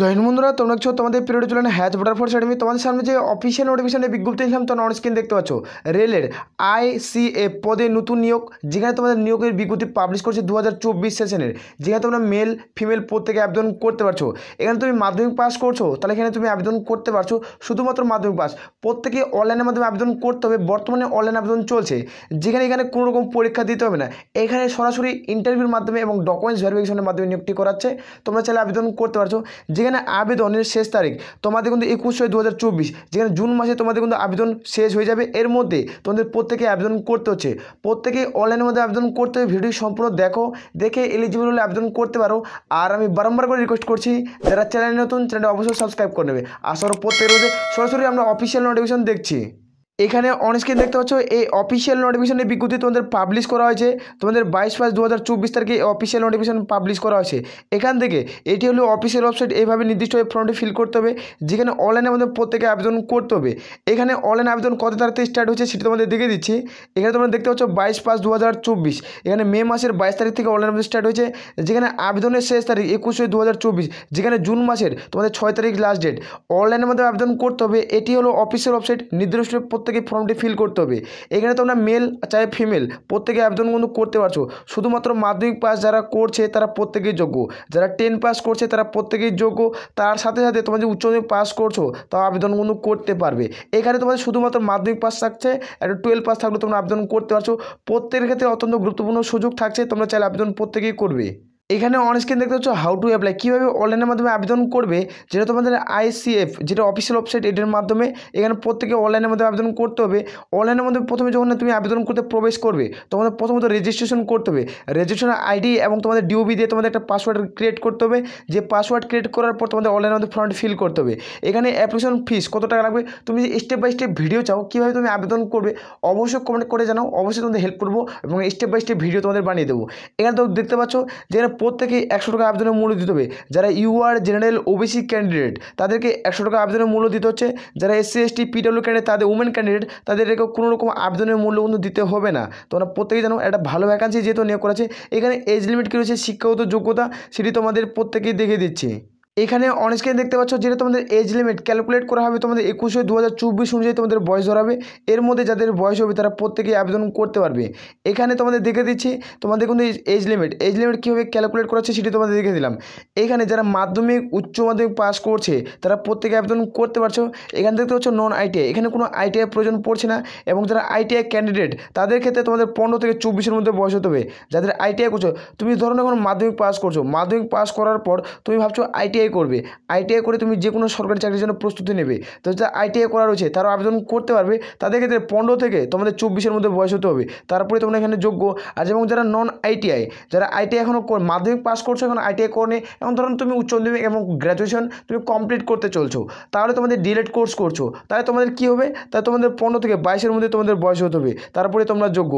join বন্ধুরা তোমরা দেখছো তোমাদের পিরিয়ড চলেন হ্যাচ ভোটার ফোর্স একাডেমি তোমাদের সামনে যে অফিসিয়াল নোটিফিকেশনে বিজ্ঞপ্তি দিয়েছিলাম তোমরা অন স্ক্রিন দেখতে পাচ্ছ রেলের এ পদে নতুন নিয়োগ যেখানে তোমাদের নিয়োগের বিজ্ঞপ্তি পাবলিশ করছে দু হাজার সেশনের যেখানে তোমরা মেল ফিমেল প্রত্যেকে আবেদন করতে পারছো এখানে তুমি মাধ্যমিক পাস করছো তাহলে এখানে তুমি আবেদন করতে পারছো শুধুমাত্র মাধ্যমিক পাস প্রত্যেকে অনলাইনের মাধ্যমে আবেদন করতে হবে বর্তমানে অনলাইন আবেদন চলছে যেখানে এখানে কোনো রকম পরীক্ষা দিতে হবে না এখানে সরাসরি ইন্টারভিউর মাধ্যমে এবং ডকুমেন্টস ভেরিফিকেশনের মাধ্যমে নিয়োগটি করাচ্ছে তোমরা চাইলে আবেদন করতে পারছো যে যেখানে আবেদনের শেষ তারিখ তোমাদের কিন্তু একুশ ছয় দু যেখানে জুন মাসে তোমাদের কিন্তু আবেদন শেষ হয়ে যাবে এর মধ্যে তোমাদের প্রত্যেকে আবেদন করতে হচ্ছে প্রত্যেকে অনলাইনের মধ্যে আবেদন করতে হবে ভিডিও সম্পূর্ণ দেখো দেখে এলিজিবল হলে আবেদন করতে পারো আর আমি বারম্বার করে রিকোয়েস্ট করছি যারা চ্যানেল নতুন চ্যানেলটা অবশ্যই সাবস্ক্রাইব করে নেবে আসার প্রত্যেকের মধ্যে সরাসরি আমরা অফিসিয়াল নোটিফিকেশন দেখছি এখানে অনেককে দেখতে পাচ্ছ এই অফিসিয়াল নোটিফিকেশনের বিজ্ঞপ্তি তোমাদের পাবলিশ করা হয়েছে তোমাদের বাইশ পাঁচ দু হাজার চব্বিশ তারিখে অফিসিয়াল নোটিফিকেশন পাবলিশ করা হয়েছে এখান থেকে এটি হলো অফিসিয়াল ওয়েবসাইট এইভাবে নির্দিষ্ট ফর্মটি ফিল করতে হবে যেখানে অনলাইনে আমাদের প্রত্যেকে আবেদন করতে হবে এখানে অনলাইন আবেদন কত তারিখে স্টার্ট হচ্ছে সেটা তোমাদের দেখে দিচ্ছি এখানে তোমরা দেখতে পাচ্ছ বাইশ পাঁচ দু হাজার চব্বিশ এখানে মে মাসের বাইশ তারিখ থেকে অনলাইন আবেদন স্টার্ট হয়েছে যেখানে আবেদনের শেষ তারিখ একুশে দু হাজার চব্বিশ যেখানে জুন মাসের তোমাদের ছয় তারিখ লাস্ট ডেট অনলাইনের মধ্যে আবেদন করতে হবে এটি হলো অফিসিয়াল ওয়েবসাইট নির্দিষ্ট প্রত্যেকেই ফর্মটি ফিল করতে হবে এখানে তোমরা মেল চাই ফিমেল প্রত্যেকে একজন কিন্তু করতে পারছো শুধুমাত্র মাধ্যমিক পাস যারা করছে তারা প্রত্যেকেই যোগ্য যারা টেন পাস করছে তারা প্রত্যেকেই যোগ্য তার সাথে সাথে তোমরা যে মাধ্যমিক পাস করছো তা আবেদন কিন্তু করতে পারবে এখানে তোমাদের শুধুমাত্র মাধ্যমিক পাস থাকছে একটা টুয়েলভ পাস থাকলে তোমরা আবেদন করতে পারছো প্রত্যেকের ক্ষেত্রে অত্যন্ত গুরুত্বপূর্ণ সুযোগ থাকছে তোমরা চাইলে আবেদন প্রত্যেকেই করবে এখানে অন স্ক্রিন দেখতে পাচ্ছ হাউ টু অ্যাপ্লাই কীভাবে অনলাইনের মাধ্যমে আবেদন করবে যেটা তোমাদের আইসিএফ যেটা অফিসিয়াল ওয়েবসাইট এটার মাধ্যমে এখানে প্রত্যেকে অনলাইনের মাধ্যমে আবেদন করতে হবে অনলাইনের মধ্যে প্রথমে যখন তুমি আবেদন করতে প্রবেশ করবে তোমাদের প্রথমত রেজিস্ট্রেশন করতে হবে রেজিস্ট্রেশন আইডি এবং তোমাদের ডিওবি দিয়ে তোমাদের একটা পাসওয়ার্ড ক্রিয়েট করতে হবে যে পাসওয়ার্ড ক্রিয়েট করার পর তোমাদের অনলাইনের মধ্যে ফর্মটি ফিল করতে হবে এখানে অ্যাপ্লিকেশন ফিস কত টাকা লাগবে তুমি স্টেপ বাই স্টেপ ভিডিও চাও কীভাবে তুমি আবেদন করবে অবশ্যই কমেন্ট করে জানাও অবশ্যই তোমাদের হেল্প করবো এবং স্টেপ বাই স্টেপ ভিডিও তোমাদের বানিয়ে দেবো এখানে তো দেখতে পাচ্ছ যে প্রত্যেকে একশো টাকা আবেদনের মূল্য দিতে হবে যারা ইউআর জেনারেল ওবিসি ক্যান্ডিডেট তাদেরকে একশো টাকা আবেদনের মূল্য দিতে হচ্ছে যারা এসসি এসটি পিডব্লিউ ক্যান্ডিডেট তাদের উমেন ক্যান্ডিডেট তাদেরকে কোনো রকম আবেদনের মূল্য কিন্তু দিতে হবে না তোমরা প্রত্যেকে জানো একটা ভালো ভ্যাকান্সি যেহেতু নিয়োগ করেছে এখানে এজ লিমিট কী রয়েছে শিক্ষাগত যোগ্যতা সেটি তোমাদের প্রত্যেকেই দেখে দিচ্ছি এখানে অনস্ক্রিনে দেখতে পাচ্ছ যেটা তোমাদের এজ লিমিট ক্যালকুলেট করা হবে তোমাদের একুশে দু হাজার চব্বিশ অনুযায়ী তোমাদের বয়স ধরাবে এর মধ্যে যাদের বয়স হবে তারা প্রত্যেকেই আবেদন করতে পারবে এখানে তোমাদের দেখে দিচ্ছি তোমাদের কিন্তু এজ লিমিট এজ লিমিট কীভাবে ক্যালকুলেট করা হচ্ছে সেটি তোমাদের দেখে দিলাম এখানে যারা মাধ্যমিক উচ্চ মাধ্যমিক পাস করছে তারা প্রত্যেকে আবেদন করতে পারছো এখানে দেখতে পাচ্ছ নন আইটিআই এখানে কোনো আইটিআই প্রয়োজন পড়ছে না এবং যারা আইটিআই ক্যান্ডিডেট তাদের ক্ষেত্রে তোমাদের পনেরো থেকে চব্বিশের মধ্যে বয়স হতে হবে যাদের আইটিআই করছো তুমি ধরো এখন মাধ্যমিক পাস করছো মাধ্যমিক পাস করার পর তুমি ভাবছো আইটিআই আইটিআই করবে আইটিআই করে তুমি যে কোনো সরকারি চাকরির জন্য প্রস্তুতি নেবে তো যারা আইটিআই করা রয়েছে তারা আবেদন করতে পারবে তাদের ক্ষেত্রে পনেরো থেকে তোমাদের চব্বিশের মধ্যে বয়স হতে হবে তারপরে তোমরা এখানে যোগ্য আর যেমন যারা নন আইটিআই যারা আইটিআই এখনও মাধ্যমিক পাস করছো এখন আইটিআই করে এবং ধরুন তুমি উচ্চ মাধ্যমিক এবং গ্র্যাজুয়েশন তুমি কমপ্লিট করতে চলছো তাহলে তোমাদের ডিলেট কোর্স করছো তাহলে তোমাদের কি হবে তাহলে তোমাদের পনেরো থেকে বাইশের মধ্যে তোমাদের বয়স হতে হবে তারপরে তোমরা যোগ্য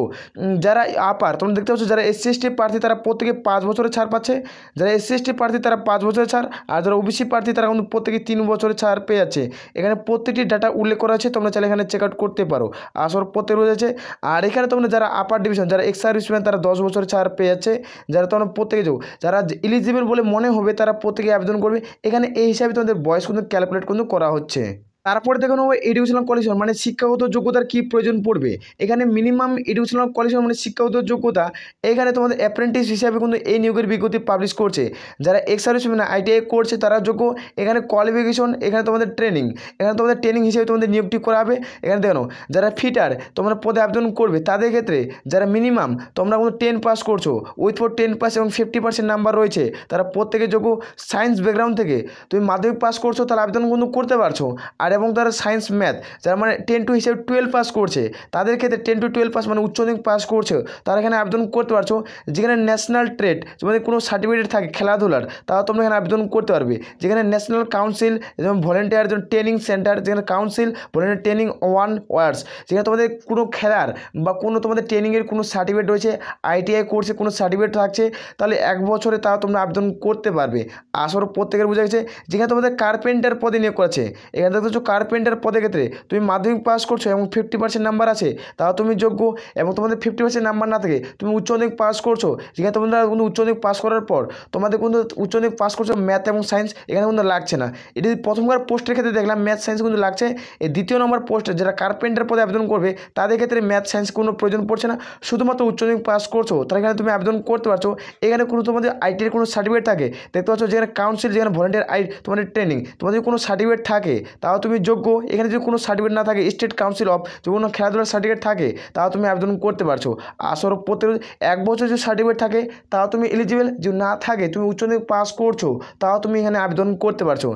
যারা আপার তোমরা দেখতে পাচ্ছ যারা এসসি এসটি প্রার্থী তারা প্রত্যেকে পাঁচ বছরের ছাড় পাচ্ছে যারা এসসি এসটি প্রার্থী তারা পাঁচ বছরের ছাড় আর আর যারা ওবিসি প্রার্থী তারা কিন্তু প্রত্যেকে তিন বছরে ছাড় পেয়ে যাচ্ছে এখানে প্রত্যেকটি ডাটা উল্লেখ করা আছে তোমরা চাইলে এখানে চেক আউট করতে পারো আসর প্রত্যেক রয়েছে আর এখানে তোমরা যারা আপার ডিভিশন যারা এক্স সার্ভিসম্যান তারা দশ বছরে ছাড় পেয়ে যাচ্ছে যারা তোমরা প্রত্যেকে যাও যারা ইলিজিবল বলে মনে হবে তারা প্রত্যেকে আবেদন করবে এখানে এই হিসাবে তোমাদের বয়স কিন্তু ক্যালকুলেট কিন্তু করা হচ্ছে তারপরে দেখুন ও এডুকেশনাল কোয়ালিফিকেশন মানে শিক্ষাগত যোগ্যতার কী প্রয়োজন পড়বে এখানে মিনিমাম এডুকেশনাল কোয়ালিফিকেশন মানে শিক্ষাগত যোগ্যতা এখানে তোমাদের অ্যাপ্রেন্টিস হিসাবে কিন্তু এই নিয়োগের বিজ্ঞপ্তি পাবলিশ করছে যারা এক্স সার্ভিস মানে আইটিআই করছে তারা যোগ্য এখানে কোয়ালিফিকেশন এখানে তোমাদের ট্রেনিং এখানে তোমাদের ট্রেনিং হিসেবে তোমাদের নিয়োগটি করা হবে এখানে দেখো যারা ফিটার তোমরা পদে আবেদন করবে তাদের ক্ষেত্রে যারা মিনিমাম তোমরা কিন্তু টেন পাস করছো উইথ ফর টেন পাস এবং ফিফটি পার্সেন্ট নাম্বার রয়েছে তারা প্রত্যেকে যোগ্য সায়েন্স ব্যাকগ্রাউন্ড থেকে তুমি মাধ্যমিক পাস করছো তারা আবেদন কিন্তু করতে পারছো আর এবং তারা সায়েন্স ম্যাথ যারা মানে টেন টু হিসেবে টুয়েলভ পাস করছে তাদের ক্ষেত্রে টেন টু টুয়েলভ পাস মানে উচ্চমাধ্যমিক পাস করছে তারা এখানে আবেদন করতে পারছো যেখানে ন্যাশনাল ট্রেড যেমন কোনো সার্টিফিকেট থাকে খেলাধুলার তারা তোমরা এখানে আবেদন করতে পারবে যেখানে ন্যাশনাল কাউন্সিল যেমন ভলেন্টিয়ার যেমন ট্রেনিং সেন্টার যেখানে কাউন্সিল ভলেন্টিয়ার ট্রেনিং ওয়ান ওয়ার্স যেখানে তোমাদের কোনো খেলার বা কোনো তোমাদের ট্রেনিংয়ের কোনো সার্টিফিকেট রয়েছে আইটিআই কোর্সে কোনো সার্টিফিকেট থাকছে তাহলে এক বছরে তারা তোমরা আবেদন করতে পারবে আসর প্রত্যেকের বোঝা গেছে যেখানে তোমাদের কার্পেন্টার পদে নিয়োগ করেছে এখানে দেখতে করছো কার্পেন্টার পদের ক্ষেত্রে তুমি মাধ্যমিক পাস করছো এবং ফিফটি পার্সেন্ট নাম্বার আছে তাও তুমি যোগ্য এবং তোমাদের ফিফটি পার্সেন্ট নাম্বার না থাকে তুমি উচ্চ মাধ্যমিক পাস করছো যেখানে তোমরা কিন্তু উচ্চ মাধ্যমিক পাস করার পর তোমাদের কিন্তু উচ্চ মাধ্যমিক পাস করছো ম্যাথ এবং সায়েন্স এখানে কিন্তু লাগছে না এটি প্রথমবার পোস্টের ক্ষেত্রে দেখলাম ম্যাথ সায়েন্স কিন্তু লাগছে এই দ্বিতীয় নম্বর পোস্টে যারা কার্পেন্টার পদে আবেদন করবে তাদের ক্ষেত্রে ম্যাথ সায়েন্স কোনো প্রয়োজন পড়ছে না শুধুমাত্র উচ্চ মাধ্যমিক পাস করছো তার এখানে তুমি আবেদন করতে পারছো এখানে কোনো তোমাদের আইটির কোনো সার্টিফিকেট থাকে দেখতে পাচ্ছ যেখানে কাউন্সিল যেখানে ভলেন্টিয়ার আই তোমাদের ট্রেনিং তোমাদের কোনো সার্টিফিকেট থাকে তাও তুমি যোগ্য এখানে যদি কোনো সার্টিফিকেট না থাকে স্টেট কাউন্সিল অফ যদি কোনো খেলাধুলার সার্টিফিকেট থাকে তাও তুমি আবেদন করতে পারছো আসর প্রত্যেক এক বছর যদি সার্টিফিকেট থাকে তাও তুমি এলিজিবল যদি না থাকে তুমি উচ্চ পাস করছো তাও তুমি এখানে আবেদন করতে পারছো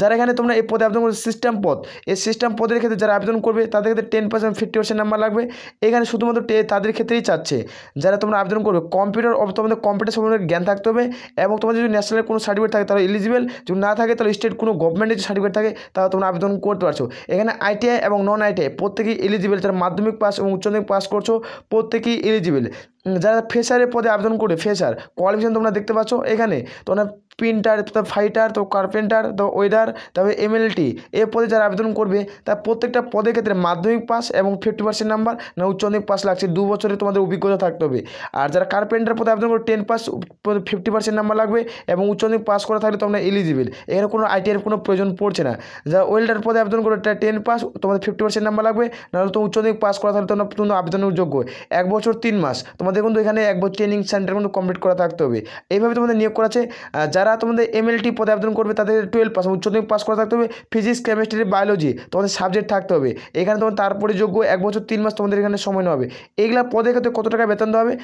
যারা এখানে তোমরা এই পদে আবেদন করবে সিস্টেম পদ এই সিস্টেম পদের ক্ষেত্রে যারা আবেদন করবে তাদের ক্ষেত্রে ten percent fifty percent number লাগবে এখানে শুধুমাত্র তাদের ক্ষেত্রেই চাচ্ছে যারা তোমরা আবেদন করবে কম্পিউটার তোমাদের কম্পিউটার সম্বন্ধে জ্ঞান থাকতে হবে এবং তোমাদের যদি ন্যাশনাল কোনো সার্টিফিকেট থাকে তাহলে এলিজিবল যদি না থাকে তাহলে স্টেট কোনো গভর্নমেন্টের যদি সার্টিফিকেট থাকে তাহলে তোমরা আবেদন করতে পারছো এখানে আইটিআই এবং নন আইটিআই প্রত্যেকেই এলিজিবল যারা মাধ্যমিক পাস এবং উচ্চমাধ্যমিক পাস করছো প্রত্যেকেই এলিজিবল যারা ফেসারের পদে আবেদন করে ফেসার কোয়ালিফিকেশন তোমরা দেখতে পাচ্ছ এখানে তোমরা প্রিন্টার তো ফাইটার তো কার্পেন্টার তো ওয়েদার তবে এমএলটি এ পদে যারা আবেদন করবে তার প্রত্যেকটা পদের ক্ষেত্রে মাধ্যমিক পাস এবং ফিফটি পার্সেন্ট নাম্বার না উচ্চমাধ্যমিক পাস লাগছে দু বছরে তোমাদের অভিজ্ঞতা থাকতে হবে আর যারা কার্পেন্টার পদে আবেদন করবে ten pass fifty percent number লাগবে এবং উচ্চমাধ্যমিক পাস করা থাকলে তোমরা এলিজিবল এখানে কোনো আইটিআইয়ের কোনো প্রয়োজন পড়ছে না যারা ওয়েল্ডার পদে আবেদন করবে টেন পাস তোমাদের ফিফটি পার্সেন্ট নাম্বার লাগবে নাহলে তো উচ্চমাধ্যমিক পাস করা থাকলে তোমরা তোমার আবেদনের যোগ্য এক বছর তিন মাস তোমাদের কিন্তু এখানে এক বছর ট্রেনিং সেন্টার কিন্তু কমপ্লিট করা থাকতে হবে এইভাবে তোমাদের নিয়োগ করা আছে যারা যারা তোমাদের এমএলটি পদে আবেদন করবে তাদের টুয়েলভ পাস উচ্চতম পাস করা থাকতে হবে ফিজিক্স কেমিস্ট্রি বায়োলজি তোমাদের সাবজেক্ট থাকতে হবে এখানে তোমার তারপরে যোগ্য এক বছর তিন মাস তোমাদের এখানে সময় নেওয়া হবে এইগুলা পদের ক্ষেত্রে কত টাকা বেতন দেওয়া হবে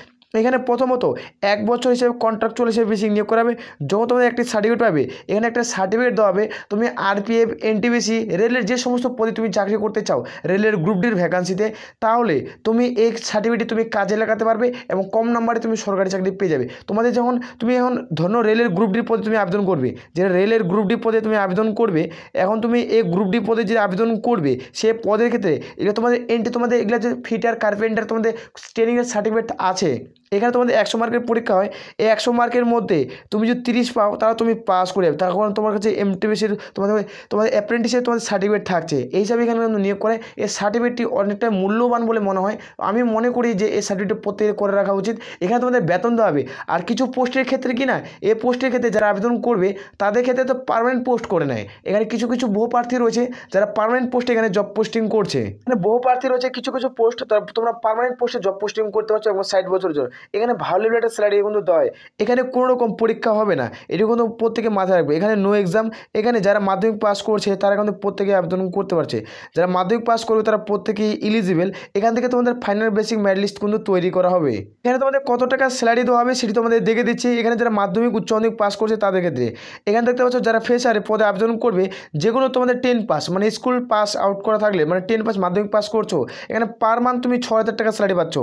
এখানে প্রথমত এক বছর হিসেবে কন্ট্রাকচুয়াল হিসেবে বেসিক নিয়োগ করাবে যখন তোমাদের একটি সার্টিফিকেট পাবে এখানে একটা সার্টিফিকেট দেওয়া হবে তুমি আরপিএফ এনটিবিসি রেলের যে সমস্ত পদে তুমি চাকরি করতে চাও রেলের গ্রুপ ডির ভ্যাকান্সিতে তাহলে তুমি এই সার্টিফিকেটটি তুমি কাজে লাগাতে পারবে এবং কম নাম্বারে তুমি সরকারি চাকরি পেয়ে যাবে তোমাদের যখন তুমি এখন ধন্য রেলের গ্রুপ ডির পদে তুমি আবেদন করবে যে রেলের গ্রুপ ডি পদে তুমি আবেদন করবে এখন তুমি এই গ্রুপ ডি পদে যে আবেদন করবে সে পদের ক্ষেত্রে এগুলো তোমাদের এন্ট্রি তোমাদের এগুলো যে ফিটার কার্পেন্টার তোমাদের ট্রেনিংয়ের সার্টিফিকেট আছে এখানে তোমাদের একশো মার্কের পরীক্ষা হয় এই একশো মার্কের মধ্যে তুমি যদি তিরিশ পাও তারা তুমি পাস করে যাবে তখন তোমার কাছে এম টিভিসির তোমাদের তোমাদের অ্যাপ্রেন্টিসের তোমাদের সার্টিফিকেট থাকছে এই হিসাবে এখানে নিয়োগ করে এই সার্টিফিকেটটি অনেকটাই মূল্যবান বলে মনে হয় আমি মনে করি যে এই সার্টিফিকেট প্রত্যেক করে রাখা উচিত এখানে তোমাদের বেতন দেওয়া হবে আর কিছু পোস্টের ক্ষেত্রে কি না এই পোস্টের ক্ষেত্রে যারা আবেদন করবে তাদের ক্ষেত্রে তো পারমানেন্ট পোস্ট করে নেয় এখানে কিছু কিছু বহু প্রার্থী রয়েছে যারা পারমানেন্ট পোস্টে এখানে জব পোস্টিং করছে মানে বহু প্রার্থী রয়েছে কিছু কিছু পোস্ট তোমরা পারমানেন্ট পোস্টে জব পোস্টিং করতে পারছো এবং ষাট বছরের জন্য এখানে ভালুয়েবল একটা স্যালারি কিন্তু দেয় এখানে কোনো রকম পরীক্ষা হবে না এটা কিন্তু প্রত্যেকে মাথায় রাখবে এখানে নো এক্সাম এখানে যারা মাধ্যমিক পাস করছে তারা কিন্তু প্রত্যেকে আবেদন করতে পারছে যারা মাধ্যমিক পাস করবে তারা প্রত্যেকেই ইলিজিবেল এখান থেকে তোমাদের ফাইনাল বেসিক ম্যারিট লিস্ট কিন্তু তৈরি করা হবে এখানে তোমাদের কত টাকা স্যালারি দেওয়া হবে সেটি তোমাদের দেখে দিচ্ছি এখানে যারা মাধ্যমিক উচ্চ মাধ্যমিক পাস করছে তাদের ক্ষেত্রে এখানে দেখতে পাচ্ছ যারা ফ্রেশারে পদে আবেদন করবে যেগুলো তোমাদের টেন পাস মানে স্কুল পাস আউট করা থাকলে মানে টেন পাস মাধ্যমিক পাস করছো এখানে পার মান্থ তুমি ছ হাজার টাকা স্যালারি পাচ্ছ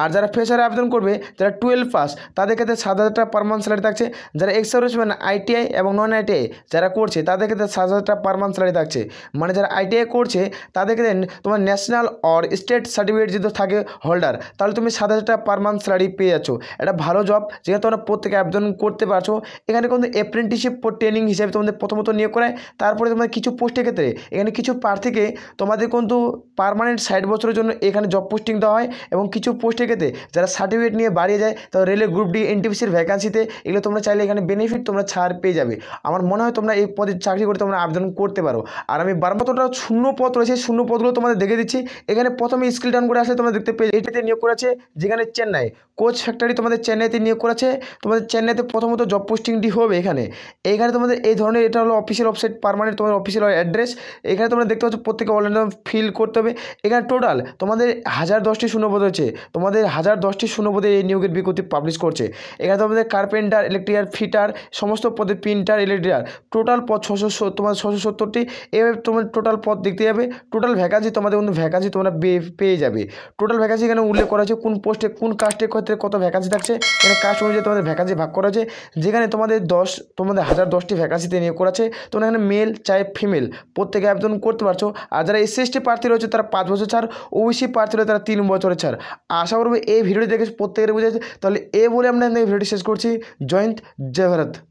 আর যারা ফ্রেশারে আবেদন করবে যারা টুয়েলভ পাস তাদের ক্ষেত্রে সাত হাজার টাকা পার মান্থ স্যালারি থাকছে যারা এক্স মানে আইটিআই এবং নন আইটিআই যারা করছে তাদের ক্ষেত্রে সাত হাজার টাকা পার মান্থ স্যালারি থাকছে মানে যারা আইটিআই করছে তাদের ক্ষেত্রে তোমার ন্যাশনাল অর স্টেট সার্টিফিকেট যদি থাকে হোল্ডার তাহলে তুমি সাত হাজার টাকা পার মান্থ স্যালারি পেয়ে যাচ্ছ এটা ভালো জব যেখানে তোমরা প্রত্যেকে আবেদন করতে পারছো এখানে কিন্তু অ্যাপ্রেন্টিসশিপ ট্রেনিং হিসেবে তোমাদের প্রথমত নিয়োগ করায় তারপরে তোমাদের কিছু পোস্টের ক্ষেত্রে এখানে কিছু প্রার্থীকে তোমাদের কিন্তু পারমানেন্ট ষাট বছরের জন্য এখানে জব পোস্টিং দেওয়া হয় এবং কিছু পোস্টের ক্ষেত্রে যারা সার্টিফিকেট নিয়ে নিয়ে বাড়িয়ে যায় তো রেলের গ্রুপ ডি এনটিপিসির ভ্যাকান্সিতে এগুলো তোমরা চাইলে এখানে বেনিফিট তোমরা ছাড় পেয়ে যাবে আমার মনে হয় তোমরা এই পদে চাকরি করে তোমরা আবেদন করতে পারো আর আমি বারমাত্রটা শূন্য পদ রয়েছে শূন্য পদগুলো তোমাদের দেখে দিচ্ছি এখানে প্রথমে স্কিল ডাউন করে আসলে তোমরা দেখতে পেয়ে এটাতে নিয়োগ করেছে যেখানে চেন্নাই কোচ ফ্যাক্টরি তোমাদের চেন্নাইতে নিয়োগ করেছে তোমাদের চেন্নাইতে প্রথমত জব পোস্টিংটি হবে এখানে এখানে তোমাদের এই ধরনের এটা হলো অফিসিয়াল ওয়েবসাইট পারমানেন্ট তোমাদের অফিসিয়াল অ্যাড্রেস এখানে তোমরা দেখতে পাচ্ছ প্রত্যেকে অনলাইন ফিল করতে হবে এখানে টোটাল তোমাদের হাজার দশটি শূন্যপদ রয়েছে তোমাদের হাজার দশটি শূন্যপদে এই নিয়োগের বিজ্ঞপ্তি পাবলিশ করছে এখানে তোমাদের কার্পেন্টার ইলেকট্রিয়ার ফিটার সমস্ত পদে প্রিন্টার ইলেকট্রিয়ার টোটাল পদ ছশো তোমার ছশো সত্তরটি এভাবে তোমার টোটাল পদ দেখতে যাবে টোটাল ভ্যাকান্সি তোমাদের কোনো ভ্যাকান্সি তোমরা পেয়ে যাবে টোটাল ভ্যাকান্সি এখানে উল্লেখ করা আছে কোন পোস্টে কোন কাস্টের ক্ষেত্রে কত ভ্যাকান্সি থাকছে এখানে কাস্ট অনুযায়ী তোমাদের ভ্যাকান্সি ভাগ করা আছে যেখানে তোমাদের দশ তোমাদের হাজার দশটি ভ্যাকান্সিতে নিয়োগ করা আছে তোমরা এখানে মেল চাই ফিমেল প্রত্যেকে আবেদন করতে পারছো আর যারা এসসি এসটি প্রার্থী রয়েছে তারা পাঁচ বছর ছাড় ওবিসি প্রার্থী রয়েছে তারা তিন বছরের ছাড় আশা করবো এই ভিডিওটি দেখে প্রত্যেক बुझे तो ए भिडियो शेष कर जयंत जयरथ